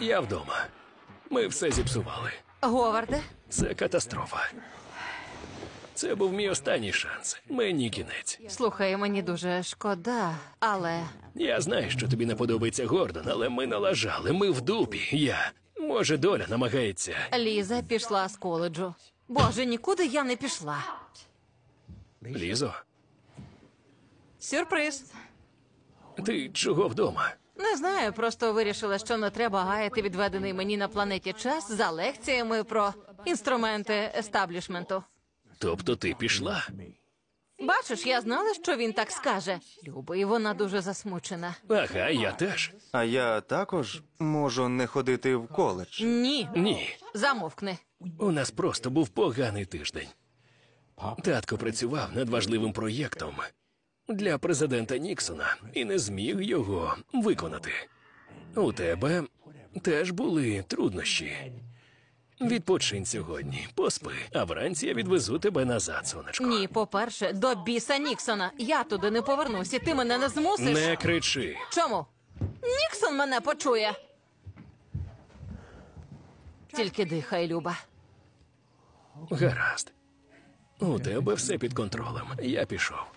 Я вдома. Ми все зіпсували. Говарде? Це катастрофа. Це був мій останній шанс. Мені кінець. Слухай, мені дуже шкода, але Я знаю, що тобі не подобається Гордон, але ми налажали. Ми в дупі. Я. Може, доля намагається. Ліза пішла з коледжу. Боже, нікуди я не пішла. Лізо, Сюрприз. ти чого вдома? Не знаю, просто вирішила, що не треба гаяти відведений мені на планеті час за лекціями про інструменти естаблішменту. Тобто ти пішла? Бачиш, я знала, що він так скаже. Люба, і вона дуже засмучена. Ага, я теж. А я також можу не ходити в коледж. Ні, Ні. замовкни. У нас просто був поганий тиждень. Татко працював над важливим проєктом для президента Ніксона і не зміг його виконати. У тебе теж були труднощі. Відпочинь сьогодні, поспи, а вранці я відвезу тебе назад, сонечко. Ні, по-перше, до біса Ніксона. Я туди не повернуся. ти мене не змусиш. Не кричи. Чому? Ніксон мене почує. Тільки дихай, Люба. Гаразд. У тебе все під контролем. Я пішов.